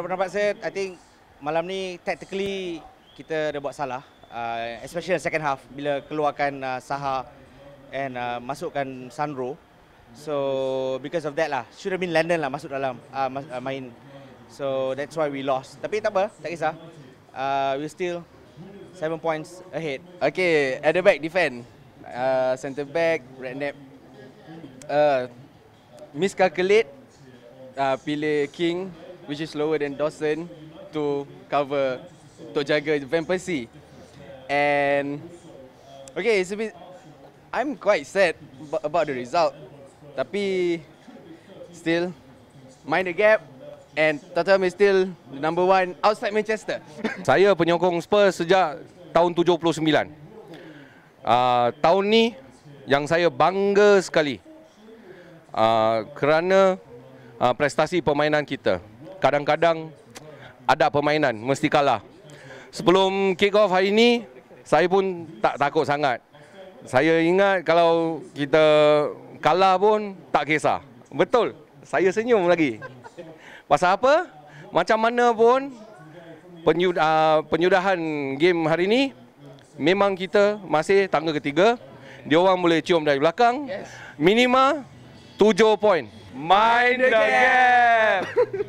Pada pendapat saya, I think malam ni tactically kita ada buat salah. Uh, especially the second half bila keluarkan uh, Saha and uh, masukkan Sandro. So because of that lah, should have been Landon lah masuk dalam uh, mas- uh, main. So that's why we lost. Tapi tak apa, tak kisah. Uh, we still seven points ahead. Okay, at the back defend. Uh, center back, red nap. Uh, miscalculate, uh, pilih King which is lower than Dawson to cover to jaga Van Persie. And okay, it's a bit I'm quite sad about the result. Tapi still mind the gap and Tottenham is still the number one outside Manchester. Saya penyokong Spurs sejak tahun tujuh puluh sembilan. Ah, tahun ni yang saya bangga sekali ah, kerana ah, prestasi pemainan kita kadang-kadang ada permainan mesti kalah. Sebelum kick off hari ini saya pun tak takut sangat. Saya ingat kalau kita kalah pun tak kisah. Betul. Saya senyum lagi. Pasal apa? Macam mana pun ah, penyudahan game hari ini memang kita masih tangga ketiga. Dia orang boleh cium dari belakang. Minima 7 poin. Mind the game.